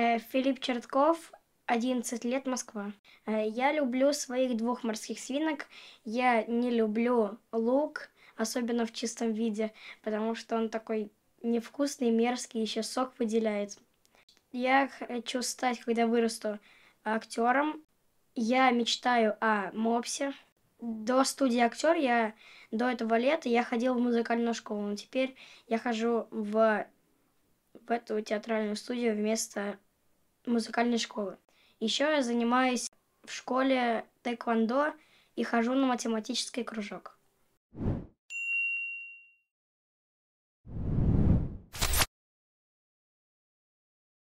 Э, Филипп Чертков, 11 лет, Москва. Э, я люблю своих двух морских свинок. Я не люблю лук, особенно в чистом виде, потому что он такой невкусный, мерзкий, еще сок выделяет. Я хочу стать, когда вырасту, актером. Я мечтаю о мопсе. До студии актер я до этого лета я ходил в музыкальную школу, но теперь я хожу в, в эту театральную студию вместо музыкальной школы. Еще я занимаюсь в школе тэквондо и хожу на математический кружок.